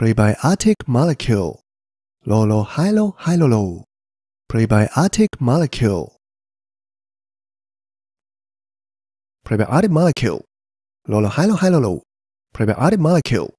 prebiotic molecule lolo hilo hilolo prebiotic molecule prebiotic molecule lolo hilo hilolo prebiotic molecule